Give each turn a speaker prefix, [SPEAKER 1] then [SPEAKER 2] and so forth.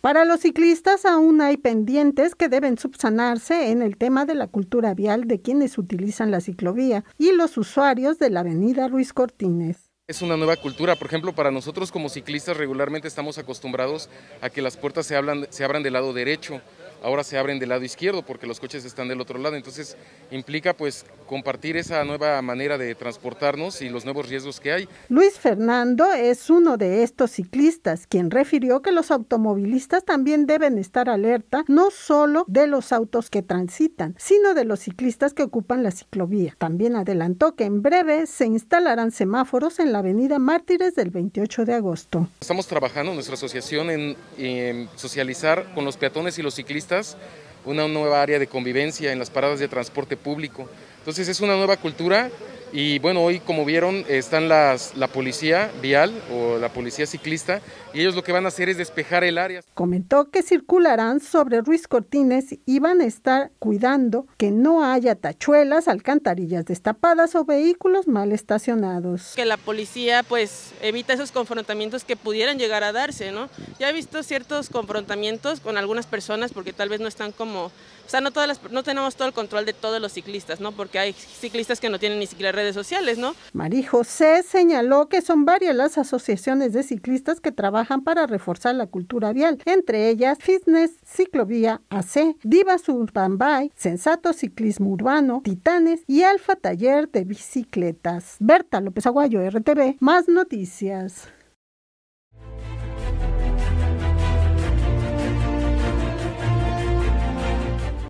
[SPEAKER 1] Para los ciclistas aún hay pendientes que deben subsanarse en el tema de la cultura vial de quienes utilizan la ciclovía y los usuarios de la avenida Ruiz Cortines.
[SPEAKER 2] Es una nueva cultura, por ejemplo, para nosotros como ciclistas regularmente estamos acostumbrados a que las puertas se, se abran del lado derecho, ahora se abren del lado izquierdo porque los coches están del otro lado. Entonces implica pues compartir esa nueva manera de transportarnos y los nuevos riesgos que hay.
[SPEAKER 1] Luis Fernando es uno de estos ciclistas, quien refirió que los automovilistas también deben estar alerta no solo de los autos que transitan, sino de los ciclistas que ocupan la ciclovía. También adelantó que en breve se instalarán semáforos en la avenida Mártires del 28 de agosto.
[SPEAKER 2] Estamos trabajando nuestra asociación en socializar con los peatones y los ciclistas una nueva área de convivencia en las paradas de transporte público. Entonces es una nueva cultura y bueno, hoy como vieron están las, la policía vial o la policía ciclista y ellos lo que van a hacer es despejar el área.
[SPEAKER 1] Comentó que circularán sobre Ruiz Cortines y van a estar cuidando que no haya tachuelas, alcantarillas destapadas o vehículos mal estacionados.
[SPEAKER 3] Que la policía pues evita esos confrontamientos que pudieran llegar a darse, ¿no? Ya he visto ciertos confrontamientos con algunas personas porque tal vez no están como, o sea, no, todas las, no tenemos todo el control de todos los ciclistas, ¿no? Porque hay ciclistas que no tienen ni siquiera redes sociales, ¿no?
[SPEAKER 1] María José señaló que son varias las asociaciones de ciclistas que trabajan para reforzar la cultura vial, entre ellas Fitness Ciclovía AC, Divas Urban Bike, Sensato Ciclismo Urbano, Titanes y Alfa Taller de Bicicletas. Berta López Aguayo, RTV, más noticias.